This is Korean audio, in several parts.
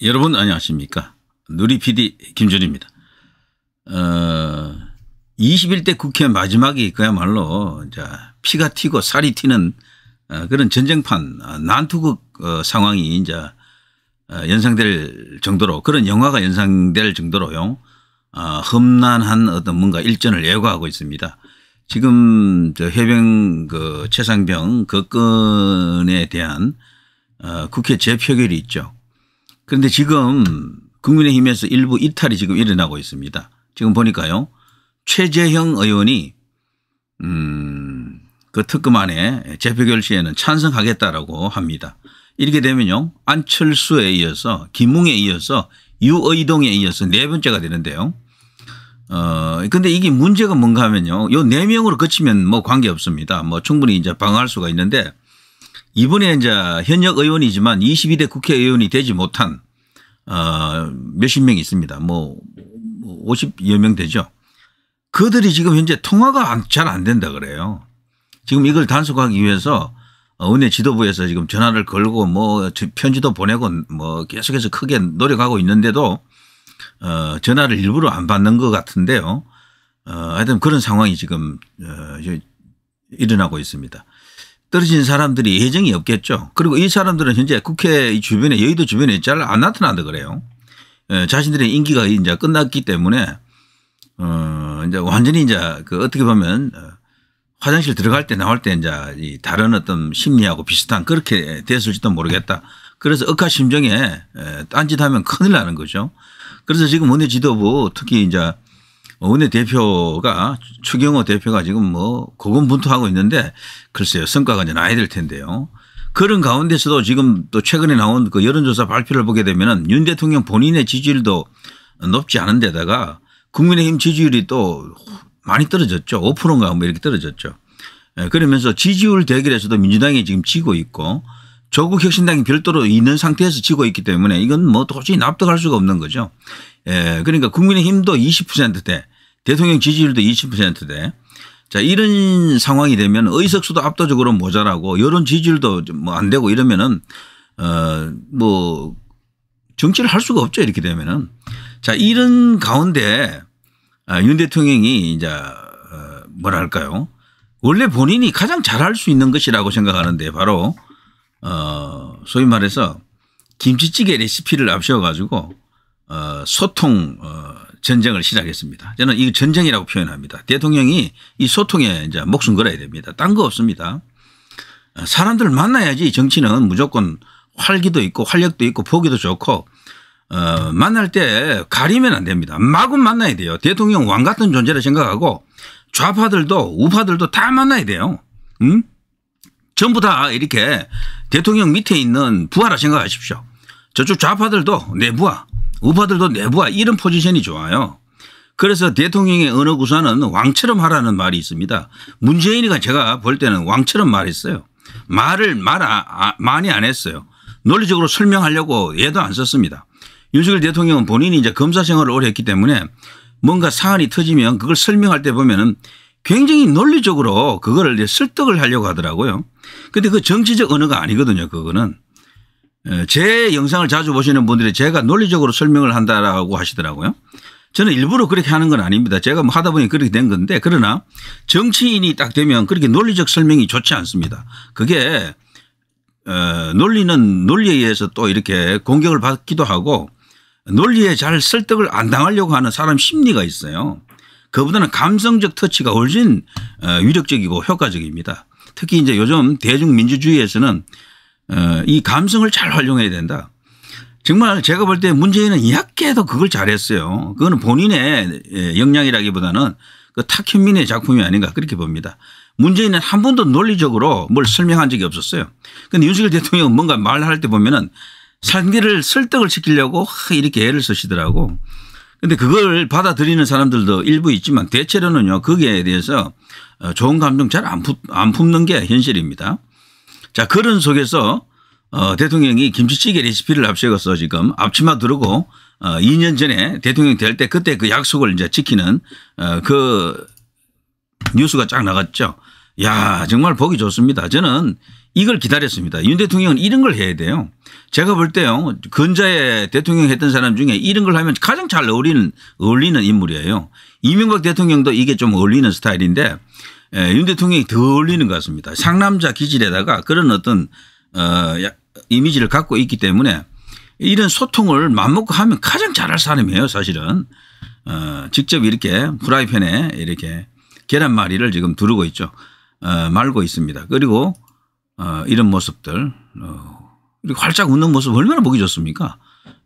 여러분 안녕하십니까. 누리PD 김준입니다. 어, 21대 국회 마지막이 그야말로 피가 튀고 살이 튀는 어, 그런 전쟁판 어, 난투극 어, 상황이 이제 연상될 정도로 그런 영화가 연상될 정도로요. 험난한 어떤 뭔가 일전을 예고하고 있습니다. 지금 저 해병 그 최상병 그 건에 대한 국회 재표결이 있죠. 그런데 지금 국민의힘에서 일부 이탈이 지금 일어나고 있습니다. 지금 보니까요. 최재형 의원이 음, 그 특검 안에 재표결 시에는 찬성하겠다라고 합니다. 이렇게 되면요. 안철수에 이어서 김웅에 이어서 유의동에 이어서 네 번째가 되는데요. 어, 근데 이게 문제가 뭔가 하면요. 요 네 명으로 거치면뭐 관계 없습니다. 뭐 충분히 이제 방어할 수가 있는데 이번에 이제 현역 의원이지만 22대 국회의원이 되지 못한 어 몇십 명이 있습니다. 뭐 50여 뭐 명 되죠. 그들이 지금 현재 통화가 잘 안 된다 그래요. 지금 이걸 단속하기 위해서 은혜 어, 지도부에서 지금 전화를 걸고 뭐 편지도 보내고 뭐 계속해서 크게 노력하고 있는데도 어 전화를 일부러 안 받는 것 같은데요. 어 하여튼 그런 상황이 지금 어 일어나고 있습니다. 떨어진 사람들이 예정이 없겠죠. 그리고 이 사람들은 현재 국회 주변에 여의도 주변에 잘 안나타나더 그래요. 예, 자신들의 인기가 이제 끝났기 때문에 어 이제 완전히 이제 그 어떻게 보면 어, 화장실 들어갈 때 나올 때 이제 다른 어떤 심리하고 비슷한 그렇게 됐을지도 모르겠다. 그래서 억하심정에 예, 딴짓하면 큰일 나는 거죠. 그래서 지금 원내 지도부 특히 이제 원내 대표가 추경호 대표가 지금 뭐 고군분투하고 있는데 글쎄요 성과가 이제 나야 될 텐데요. 그런 가운데서도 지금 또 최근에 나온 그 여론조사 발표를 보게 되면은 윤 대통령 본인의 지지율도 높지 않은 데다가 국민의힘 지지율이 또 많이 떨어졌죠. 5%인가 뭐 이렇게 떨어졌죠. 예, 그러면서 지지율 대결에서도 민주당이 지금 지고 있고 조국 혁신당이 별도로 있는 상태에서 지고 있기 때문에 이건 뭐 도저히 납득할 수가 없는 거죠. 예, 그러니까 국민의힘도 20%대, 대통령 지지율도 20%대. 자, 이런 상황이 되면 의석수도 압도적으로 모자라고 여론 지지율도 뭐안 되고 이러면은 어뭐 정치를 할 수가 없죠 이렇게 되면은 자 이런 가운데 아, 윤 대통령이 이제 어, 뭐랄까요 원래 본인이 가장 잘할 수 있는 것이라고 생각하는데 바로 어, 소위 말해서 김치찌개 레시피를 앞세워 가지고 어, 소통 어, 전쟁을 시작했습니다. 저는 이 전쟁이라고 표현합니다. 대통령이 이 소통에 이제 목숨 걸어야 됩니다. 딴 거 없습니다. 어, 사람들 만나야지 정치는 무조건 활기도 있고 활력도 있고 보기도 좋고 어, 만날 때 가리면 안 됩니다. 마구 만나야 돼요. 대통령 왕 같은 존재라 생각하고 좌파들도 우파들도 다 만나야 돼요. 응? 전부 다 이렇게 대통령 밑에 있는 부하라 생각하십시오. 저쪽 좌파들도 내부화, 우파들도 내부화 이런 포지션이 좋아요. 그래서 대통령의 언어 구사는 왕처럼 하라는 말이 있습니다. 문재인이가 제가 볼 때는 왕처럼 말했어요. 말을 말 아, 많이 안 했어요. 논리적으로 설명하려고 얘도 안 썼습니다. 윤석열 대통령은 본인이 이제 검사 생활을 오래 했기 때문에 뭔가 사안이 터지면 그걸 설명할 때 보면은 굉장히 논리적으로 그걸 이제 설득을 하려고 하더라고요. 근데 그 정치적 언어가 아니거든요. 그거는. 제 영상을 자주 보시는 분들이 제가 논리적으로 설명을 한다라고 하시더라고요. 저는 일부러 그렇게 하는 건 아닙니다. 제가 뭐 하다 보니 그렇게 된 건데 그러나 정치인이 딱 되면 그렇게 논리적 설명이 좋지 않습니다. 그게 어, 논리는 논리에 의해서 또 이렇게 공격을 받기도 하고 논리에 잘 설득을 안 당하려고 하는 사람 심리가 있어요. 그보다는 감성적 터치가 훨씬 어, 위력적이고 효과적입니다. 특히 이제 요즘 대중민주주의에서는 어, 이 감성을 잘 활용해야 된다. 정말 제가 볼 때 문재인은 약해도 그걸 잘했어요. 그거는 본인의 예, 역량이라기보다는 그 탁현민의 작품이 아닌가 그렇게 봅니다. 문재인은 한 번도 논리적으로 뭘 설명한 적이 없었어요. 그런데 윤석열 대통령은 뭔가 말할 때 보면은 상대를 설득을 시키려고 이렇게 애를 쓰시더라고. 근데 그걸 받아들이는 사람들도 일부 있지만 대체로는요 거기에 대해서 어, 좋은 감정 잘 안 품는 게 현실입니다. 자 그런 속에서 어, 대통령이 김치찌개 레시피를 앞세워서 지금 앞치마 두르고 어, 2년 전에 대통령 될 때 그때 그 약속을 이제 지키는 어, 그 뉴스가 쫙 나갔죠. 야 정말 보기 좋습니다. 저는 이걸 기다렸습니다. 윤 대통령은 이런 걸 해야 돼요. 제가 볼 때요. 근자에 대통령 했던 사람 중에 이런 걸 하면 가장 잘 어울리는, 어울리는 인물이에요. 이명박 대통령도 이게 좀 어울리는 스타일인데 예, 윤 대통령이 더 어울리는 것 같습니다. 상남자 기질에다가 그런 어떤 어, 이미지를 갖고 있기 때문에 이런 소통을 맘먹고 하면 가장 잘할 사람이에요 사실은. 어, 직접 이렇게 프라이팬에 이렇게 계란말이를 지금 두르고 있죠. 어, 말고 있습니다. 그리고 어, 이런 모습들 어, 이렇게 활짝 웃는 모습 얼마나 보기 좋습니까?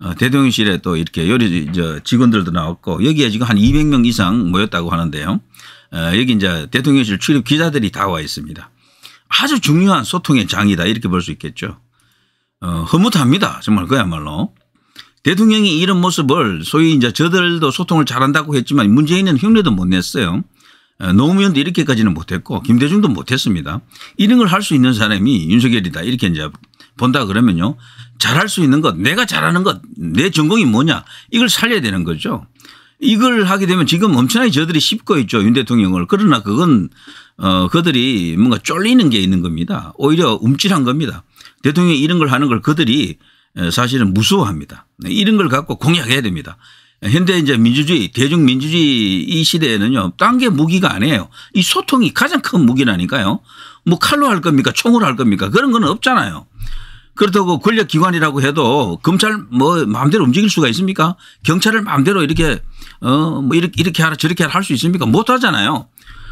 어, 대통실에또 이렇게 요리 저 직원들도 나왔고 여기에 지금 한 200명 이상 모였다고 하는데요. 어, 여기 이제 대통령실 출입 기자들이 다 와 있습니다. 아주 중요한 소통의 장이다 이렇게 볼 수 있겠죠. 어, 흐뭇합니다. 정말 그야말로. 대통령이 이런 모습을 소위 이제 저들도 소통을 잘한다고 했지만 문재인은 흉내도 못 냈어요. 어, 노무현도 이렇게까지는 못했고 김대중도 못했습니다. 이런 걸 할 수 있는 사람이 윤석열이다 이렇게 이제 본다 그러면요. 잘할 수 있는 것 내가 잘하는 것내 전공이 뭐냐 이걸 살려야 되는 거죠. 이걸 하게 되면 지금 엄청나게 저들이 씹고 있죠. 윤 대통령을. 그러나 그건 어 그들이 뭔가 쫄리는 게 있는 겁니다. 오히려 움찔한 겁니다. 대통령이 이런 걸 하는 걸 그들이 어, 사실은 무서워합니다. 네, 이런 걸 갖고 공약해야 됩니다. 현대 이제 민주주의 대중민주주의 이 시대에는요 딴 게 무기가 아니에요. 이 소통이 가장 큰 무기라니까요. 뭐 칼로 할 겁니까 총으로 할 겁니까 그런 건 없잖아요. 그렇다고 권력기관이라고 해도 검찰 뭐 마음대로 움직일 수가 있습니까? 경찰을 마음대로 이렇게 어 뭐 이렇게 이렇게 하라 저렇게 하라 할수 있습니까? 못 하잖아요.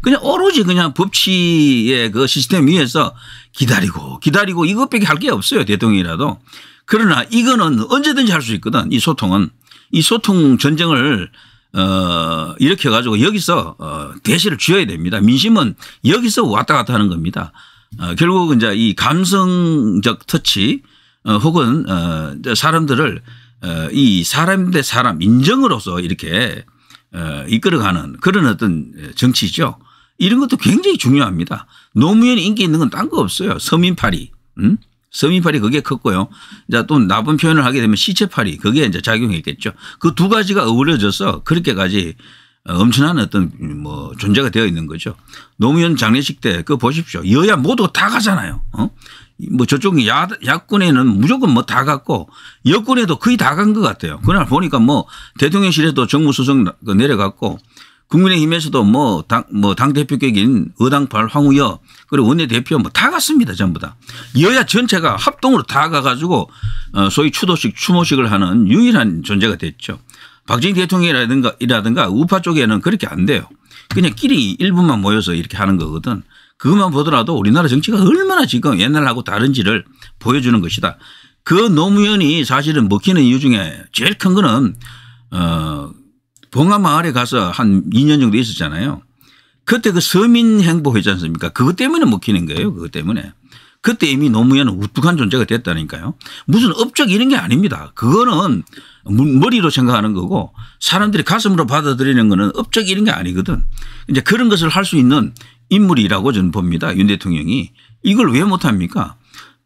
그냥 오로지 그냥 법치의 그 시스템 위에서 기다리고 기다리고 이것밖에 할 게 없어요 대통령이라도 그러나 이거는 언제든지 할 수 있거든 이 소통은 이 소통 전쟁을 어, 일으켜 가지고 여기서 어, 대시를 쥐어야 됩니다. 민심은 여기서 왔다 갔다 하는 겁니다. 어, 결국 은 이제 이 감성적 터치 어, 혹은 어, 사람들을 어, 이 사람 대 사람 인정으로서 이렇게 어, 이끌어가는 그런 어떤 정치죠. 이런 것도 굉장히 중요합니다. 노무현 인기 있는 건 딴 거 없어요. 서민팔이. 응? 음? 서민팔이 그게 컸고요. 이또 나쁜 표현을 하게 되면 시체팔이 그게 이제 작용했겠죠. 그 두 가지가 어우러져서 그렇게까지 어, 엄청난 어떤 뭐 존재가 되어 있는 거죠. 노무현 장례식 때그 보십시오. 여야 모두 다 가잖아요. 어? 뭐 저쪽 야, 야권에는 무조건 뭐 다 갔고 여권에도 거의 다 간 것 같아요. 그날 보니까 뭐 대통령실에도 정무수석 그 내려갔고 국민의힘에서도 뭐 당, 뭐 당대표격인 의당팔 황우여 그리고 원내대표 뭐 다 갔습니다. 전부 다. 여야 전체가 합동으로 다 가가지고 어, 소위 추도식 추모식을 하는 유일한 존재가 됐죠. 박정희 대통령이라든가 이라든가 우파 쪽에는 그렇게 안 돼요. 그냥 끼리 일부만 모여서 이렇게 하는 거거든. 그것만 보더라도 우리나라 정치가 얼마나 지금 옛날하고 다른지를 보여주는 것이다. 그 노무현이 사실은 먹히는 이유 중에 제일 큰 거는 어 봉화 마을에 가서 한 2년 정도 있었잖아요. 그때 그 서민행보 했지 않습니까? 그것 때문에 먹히는 거예요. 그것 때문에. 그때 이미 노무현은 우뚝한 존재가 됐다니까요. 무슨 업적 이런 게 아닙니다. 그거는 머리로 생각하는 거고 사람들이 가슴으로 받아들이는 거는 업적 이런 게 아니거든. 이제 그런 것을 할 수 있는 인물이라고 저는 봅니다. 윤 대통령이. 이걸 왜 못합니까?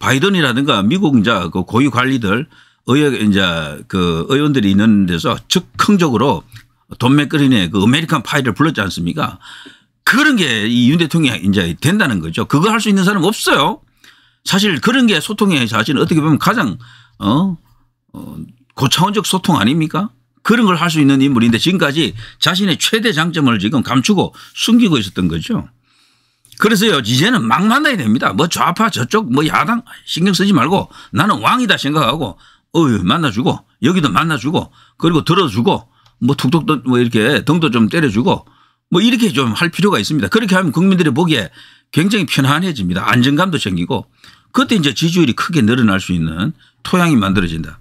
바이든이라든가 미국 이제 그 고위 관리들 의회 이제 그 의원들이 있는 데서 즉흥적으로 돈 맥거린의 그 아메리칸 파일을 불렀지 않습니까? 그런 게 이 윤 대통령이 이제 된다는 거죠. 그거 할 수 있는 사람 없어요. 사실 그런 게 소통의 사실 어떻게 보면 가장 어, 어 고차원적 소통 아닙니까? 그런 걸 할 수 있는 인물인데 지금까지 자신의 최대 장점을 지금 감추고 숨기고 있었던 거죠. 그래서요 이제는 막 만나야 됩니다. 뭐 좌파 저쪽 뭐 야당 신경 쓰지 말고 나는 왕이다 생각하고 어 만나주고 여기도 만나주고 그리고 들어주고 뭐 툭툭 뭐 이렇게 등도 좀 때려주고 뭐 이렇게 좀 할 필요가 있습니다. 그렇게 하면 국민들이 보기에 굉장히 편안해집니다. 안정감도 생기고 그때 이제 지지율이 크게 늘어날 수 있는 토양이 만들어진다.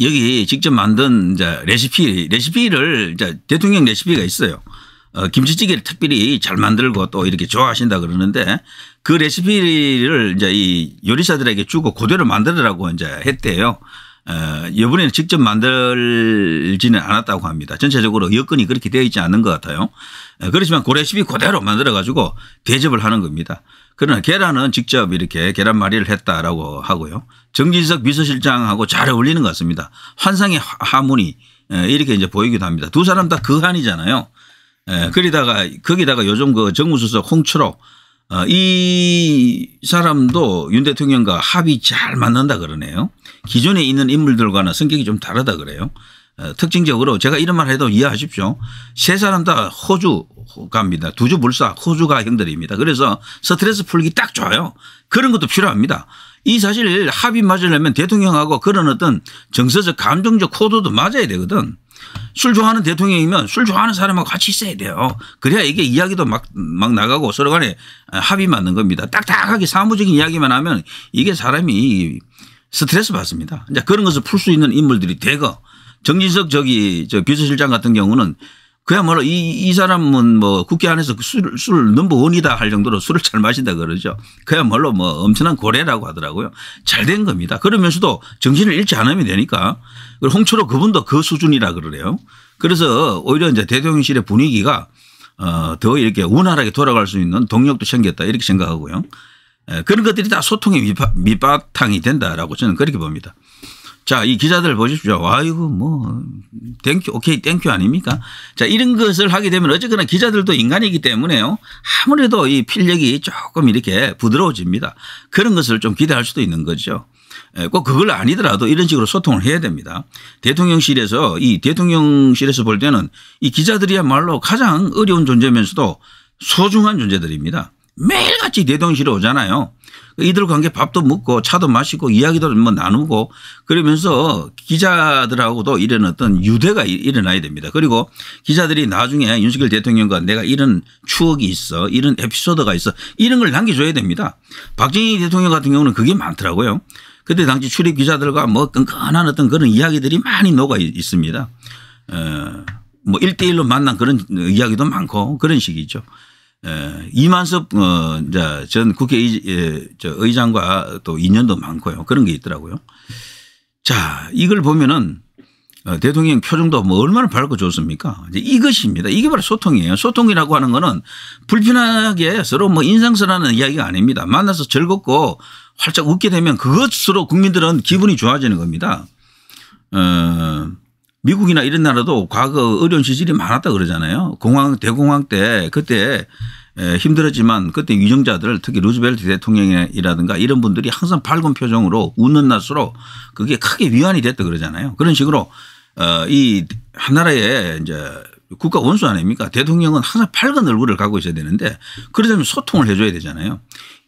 여기 직접 만든 이제 레시피, 레시피를 이제 대통령 레시피가 있어요. 어, 김치찌개를 특별히 잘 만들고 또 이렇게 좋아하신다 그러는데 그 레시피를 이제 이 요리사들에게 주고 그대로 만들으라고 이제 했대요. 어, 이번에는 직접 만들지는 않았다고 합니다. 전체적으로 여건이 그렇게 되어 있지 않는것 같아요. 어, 그렇지만 고래시비 그 그대로 만들어 가지고 대접을 하는 겁니다. 그러나 계란은 직접 이렇게 계란말이를 했다라고 하고요. 정진석 비서실장하고 잘 어울리는 것 같습니다. 환상의 하모니 어, 이렇게 이제 보이기도 합니다. 두 사람 다 그한이잖아요. 그러다가 거기다가 요즘 그 정무수석 홍철호 아, 이 사람도 윤 대통령과 합이 잘 맞는다 그러네요. 기존에 있는 인물들과는 성격이 좀 다르다 그래요. 어, 특징적으로 제가 이런 말 해도 이해하십시오. 세 사람 다 호주 갑니다. 두주 불사 호주가 형들입니다. 그래서 스트레스 풀기 딱 좋아요. 그런 것도 필요합니다. 이 사실 합이 맞으려면 대통령하고 그런 어떤 정서적 감정적 코드도 맞아야 되거든. 술 좋아하는 대통령이면 술 좋아하는 사람하고 같이 있어야 돼요. 그래야 이게 이야기도 막, 막 나가고 서로 간에 합의 맞는 겁니다. 딱딱하게 사무적인 이야기만 하면 이게 사람이 스트레스 받습니다. 이제 그런 것을 풀 수 있는 인물들이 대거 정진석 저기 저 비서실장 같은 경우는 그야말로 이, 이 사람은 뭐 국회 안에서 술, 술 넘버 원이다 할 정도로 술을 잘 마신다 그러죠. 그야말로 뭐 엄청난 고래라고 하더라고요. 잘 된 겁니다. 그러면서도 정신을 잃지 않으면 되니까. 홍철호 그분도 그 수준이라 그러래요. 그래서 오히려 이제 대통령실의 분위기가 어, 더 이렇게 원활하게 돌아갈 수 있는 동력도 생겼다 이렇게 생각하고요. 에, 예, 그런 것들이 다 소통의 밑바, 밑바탕이 된다라고 저는 그렇게 봅니다. 자, 이 기자들 보십시오. 아이고, 뭐, 땡큐, 오케이, 땡큐 아닙니까? 자, 이런 것을 하게 되면 어쨌거나 기자들도 인간이기 때문에요. 아무래도 이 필력이 조금 이렇게 부드러워집니다. 그런 것을 좀 기대할 수도 있는 거죠. 예, 꼭 그걸 아니더라도 이런 식으로 소통을 해야 됩니다. 대통령실에서 이 대통령실에서 볼 때는 이 기자들이야말로 가장 어려운 존재면서도 소중한 존재들입니다. 매일같이 대동시로 오잖아요. 이들 관계 밥도 먹고 차도 마시고 이야기도 뭐 나누고 그러면서 기자들하고도 이런 어떤 유대가 일어나야 됩니다. 그리고 기자들이 나중에 윤석열 대통령과 내가 이런 추억이 있어 이런 에피소드가 있어 이런 걸 남겨줘야 됩니다. 박정희 대통령 같은 경우는 그게 많더라고요. 그때 당시 출입 기자들과 뭐 끈끈한 어떤 그런 이야기들이 많이 녹아 있습니다. 어뭐 1대1로 만난 그런 이야기도 많고 그런 식이죠. 예, 이만섭 어, 전 국회 의, 예, 의장과 또 인연도 많고요. 그런 게 있더라고요. 자, 이걸 보면은 어, 대통령 표정도 뭐 얼마나 밝고 좋습니까? 이제 이것입니다. 이게 바로 소통이에요. 소통이라고 하는 거는 불편하게 서로 뭐 인상스러운 이야기가 아닙니다. 만나서 즐겁고 활짝 웃게 되면 그것으로 국민들은 기분이 좋아지는 겁니다. 어, 미국이나 이런 나라도 과거 어려운 시절이 많았다 그러잖아요. 공황 대공황 때 그때 힘들었지만 그때 위정자들 특히 루즈벨트 대통령이라든가 이런 분들이 항상 밝은 표정으로 웃는 날수로 그게 크게 위안이 됐다 그러잖아요. 그런 식으로 어, 이한나라의 이제 국가 원수 아닙니까? 대통령은 항상 밝은 얼굴을 갖고 있어야 되는데 그러려면 소통을 해줘야 되잖아요.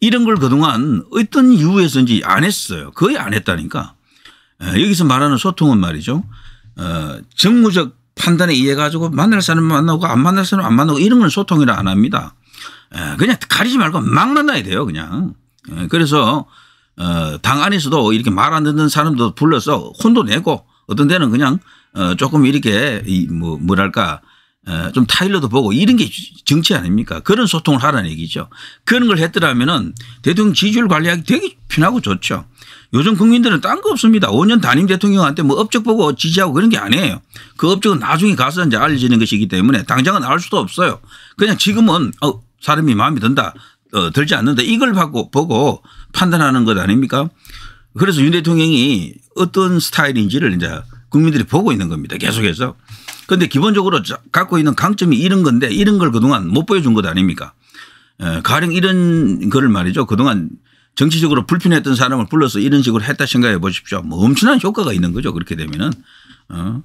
이런 걸 그동안 어떤 이유에서인지 안 했어요. 거의 안 했다니까. 여기서 말하는 소통은 말이죠. 어, 정무적 판단에 의해 가지고 만날 사람 만나고 안 만날 사람 안 만나고 이런 건 소통이라 안 합니다. 에, 예, 그냥 가리지 말고 막 만나야 돼요, 그냥. 에, 예, 그래서 어, 당 안에서도 이렇게 말 안 듣는 사람도 불러서 혼도 내고 어떤 데는 그냥 어, 조금 이렇게 이, 뭐 뭐랄까 어, 좀 타일러도 보고 이런 게 정치 아닙니까? 그런 소통을 하라는 얘기죠. 그런 걸 했더라면은 대통령 지지율 관리하기 되게 편하고 좋죠. 요즘 국민들은 딴 거 없습니다. 5년 단임 대통령한테 뭐 업적 보고 지지하고 그런 게 아니에요. 그 업적은 나중에 가서 이제 알려지는 것이기 때문에 당장은 알 수도 없어요. 그냥 지금은 어, 사람이 마음이 든다, 어, 들지 않는다 이걸 받고 보고 판단하는 것 아닙니까? 그래서 윤 대통령이 어떤 스타일인지를 이제 국민들이 보고 있는 겁니다. 계속해서. 그런데 기본적으로 갖고 있는 강점이 이런 건데 이런 걸 그동안 못 보여준 것 아닙니까? 가령 이런 거를 말이죠. 그동안 정치적으로 불편했던 사람을 불러서 이런 식으로 했다 생각해 보십시오. 뭐 엄청난 효과가 있는 거죠. 그렇게 되면은. 어.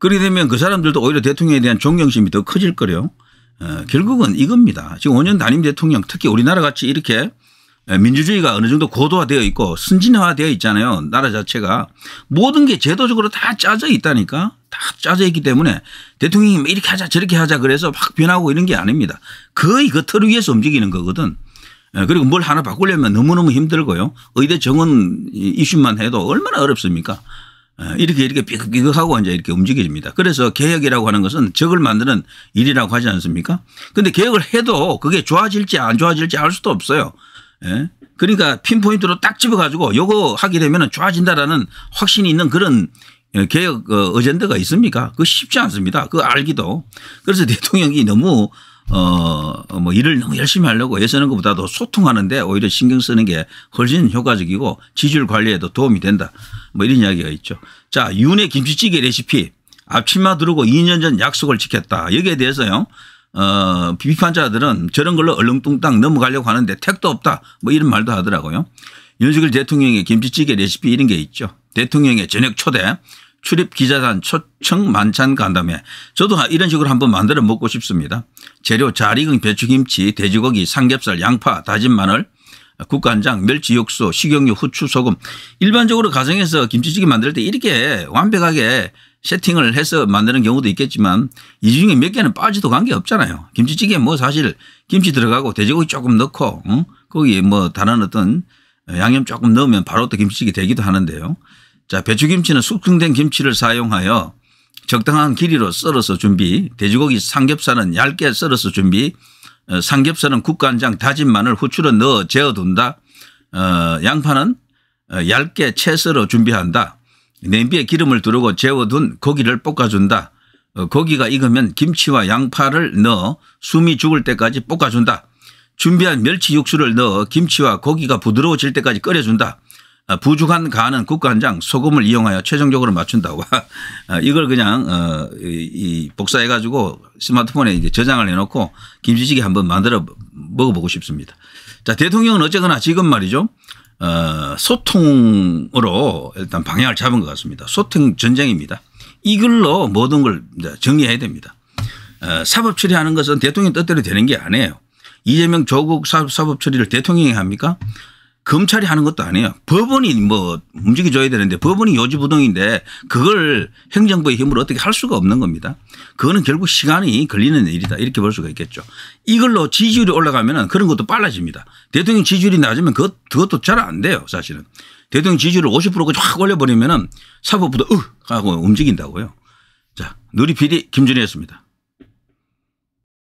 그렇게 되면 그 사람들도 오히려 대통령에 대한 존경심이 더 커질 거요. 어, 결국은 이겁니다. 지금 5년 단임 대통령 특히 우리나라 같이 이렇게 민주주의가 어느 정도 고도화되어 있고 순진화되어 있잖아요. 나라 자체가 모든 게 제도적으로 다 짜져 있다니까 다 짜져 있기 때문에 대통령이 뭐 이렇게 하자 저렇게 하자 그래서 확 변하고 이런 게 아닙니다. 거의 그틀 위에서 움직이는 거거든. 예, 그리고 뭘 하나 바꾸려면 너무너무 힘들고요. 의대 정원 이슈만 해도 얼마나 어렵습니까. 예, 이렇게 이렇게 비극비극하고 이제 이렇게 움직여집니다 그래서 개혁이라고 하는 것은 적을 만드는 일이라고 하지 않습니까? 근데 개혁을 해도 그게 좋아질지 안 좋아질지 알 수도 없어요. 예, 그러니까 핀포인트로 딱 집어가지고 요거 하게 되면 좋아진다라는 확신이 있는 그런 개혁 어, 어젠더가 있습니까? 그거 쉽지 않습니다. 그 알기도. 그래서 대통령이 너무 어뭐 어, 일을 너무 열심히 하려고 애쓰는 것보다도 소통하는데 오히려 신경 쓰는 게 훨씬 효과적이고 지질 관리에도 도움이 된다. 뭐 이런 이야기가 있죠. 자, 윤의 김치찌개 레시피 앞치마 두르고 2년 전 약속을 지켰다. 여기에 대해서요. 어, 비판자들은 저런 걸로 얼렁뚱땅 넘어가려고 하는데 택도 없다. 뭐 이런 말도 하더라고요. 윤석열 대통령의 김치찌개 레시피 이런 게 있죠. 대통령의 저녁 초대 출입 기자단 초청 만찬 간담회 저도 이런 식으로 한번 만들어 먹고 싶습니다. 재료 잘 익은 배추김치, 돼지고기, 삼겹살, 양파, 다진 마늘, 국간장, 멸치 육수, 식용유, 후추, 소금. 일반적으로 가정에서 김치찌개 만들 때 이렇게 완벽하게 세팅을 해서 만드는 경우도 있겠지만 이 중에 몇 개는 빠지도 관계 없잖아요. 김치찌개 뭐 사실 김치 들어가고 돼지고기 조금 넣고 응? 거기 뭐 다른 어떤 양념 조금 넣으면 바로 또 김치찌개 되기도 하는데요. 자, 배추김치는 숙성된 김치를 사용하여 적당한 길이로 썰어서 준비, 돼지고기 삼겹살은 얇게 썰어서 준비, 어, 삼겹살은 국간장 다진 마늘 후추를 넣어 재워둔다 어, 양파는 어, 얇게 채 썰어 준비한다. 냄비에 기름을 두르고 재워둔 고기를 볶아준다. 어, 고기가 익으면 김치와 양파를 넣어 숨이 죽을 때까지 볶아준다. 준비한 멸치 육수를 넣어 김치와 고기가 부드러워질 때까지 끓여준다. 아, 부족한 간은 국간장 소금을 이용하여 최종적으로 맞춘다고 아, 이걸 그냥 어, 이 복사해 가지고 스마트폰에 이제 저장을 해놓고 김치찌개 한번 만들어 먹어보고 싶습니다. 자 대통령은 어쨌거나 지금 말이죠 어, 소통으로 일단 방향을 잡은 것 같습니다. 소통 전쟁입니다. 이걸로 모든 걸 정리해야 됩니다. 어, 사법 처리하는 것은 대통령 뜻대로 되는 게 아니에요. 이재명 조국 사법 처리를 대통령이 합니까? 검찰이 하는 것도 아니에요. 법원이 뭐 움직여줘야 되는데 법원이 요지부동인데 그걸 행정부의 힘으로 어떻게 할 수가 없는 겁니다. 그거는 결국 시간이 걸리는 일이다 이렇게 볼 수가 있겠죠. 이걸로 지지율이 올라가면 그런 것도 빨라집니다. 대통령 지지율이 낮으면 그것, 그것도 잘 안 돼요 사실은. 대통령 지지율을 50%까지 확 올려버리면 사법부도 으 하고 움직인다고요. 자 누리피디 김준희였습니다.